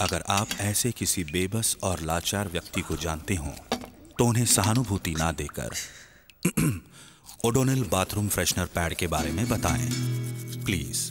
अगर आप ऐसे किसी बेबस और लाचार व्यक्ति को जानते हों तो उन्हें सहानुभूति ना देकर ओडोनिल बाथरूम फ्रेशनर पैड के बारे में बताएं प्लीज़